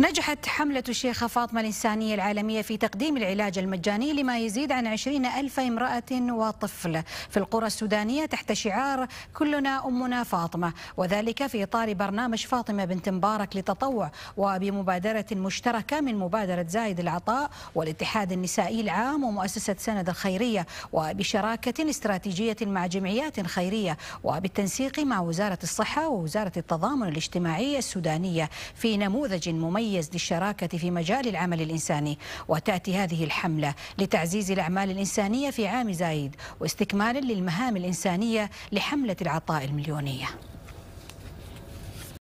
نجحت حملة الشيخة فاطمة الإنسانية العالمية في تقديم العلاج المجاني لما يزيد عن 20 ألف امرأة وطفل في القرى السودانية تحت شعار كلنا أمنا فاطمة وذلك في إطار برنامج فاطمة بنت مبارك للتطوع وبمبادرة مشتركة من مبادرة زايد العطاء والاتحاد النسائي العام ومؤسسة سند الخيرية وبشراكة استراتيجية مع جمعيات خيرية وبالتنسيق مع وزارة الصحة ووزارة التضامن الاجتماعي السودانية في نموذج مميز المميز للشراكة في مجال العمل الإنساني وتأتي هذه الحملة لتعزيز الأعمال الإنسانية في عام زايد واستكمال للمهام الإنسانية لحملة العطاء المليونية